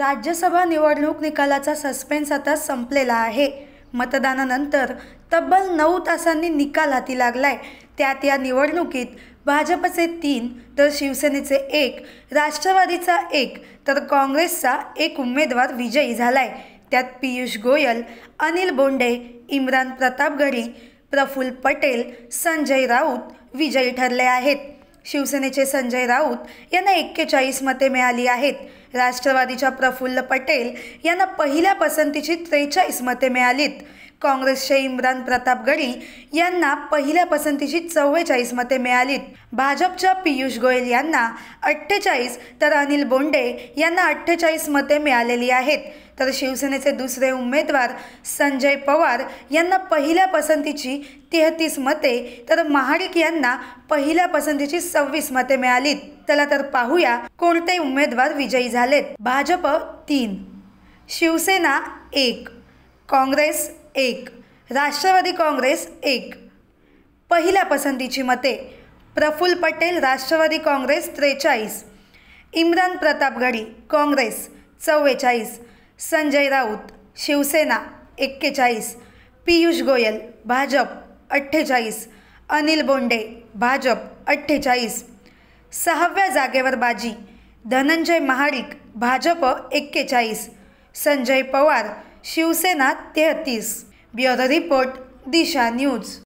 राज्यसभा निवडणूक निकालाचा सस्पेन्स आता संपलेला आहे मतदानानंतर तब्बल नऊ तासांनी निकाल हाती लागलाय त्यात या निवडणुकीत भाजपचे तीन तर शिवसेनेचे एक राष्ट्रवादीचा एक तर काँग्रेसचा एक उमेदवार विजयी झालाय त्यात पियुष गोयल अनिल बोंडे इम्रान प्रतापगडी प्रफुल्ल पटेल संजय राऊत विजयी ठरले आहेत शिवसेनेचे संजय राऊत यांना एक्केचाळीस मते मिळाली आहेत राष्ट्रवादीच्या प्रफुल्ल पटेल यांना पहिल्या पसंतीची त्रेचाळीस मते मिळालीत काँग्रेसचे इम्रान प्रताप गडी यांना पहिल्या पसंतीची चव्वेचाळीस मते मिळालीत भाजपच्या पियुष गोयल यांना अठ्ठेचाळीस तर अनिल बोंडे यांना अठ्ठेचाळीस मते मिळालेली आहेत तर शिवसेनेचे दुसरे उमेदवार संजय पवार यांना पहिल्या पसंतीची तेहतीस मते तर महाडिक यांना पहिल्या पसंतीची सव्वीस मते मिळालीत चला तर पाहूया कोणते उमेदवार विजयी झालेत भाजप तीन शिवसेना एक काँग्रेस एक राष्ट्रवादी काँग्रेस एक पहिल्या पसंतीची मते प्रफुल्ल पटेल राष्ट्रवादी काँग्रेस त्रेचाळीस इम्रान प्रतापगडी काँग्रेस चव्वेचाळीस संजय राऊत शिवसेना एक्केचाळीस पियुष गोयल भाजप अठ्ठेचाळीस अनिल बोंडे भाजप अठ्ठेचाळीस सहाव्या जागेवर बाजी धनंजय महाडिक भाजप एक्केचाळीस संजय पवार शिवसेना तेहतीस ब्युरो रिपोर्ट दिशा न्यूज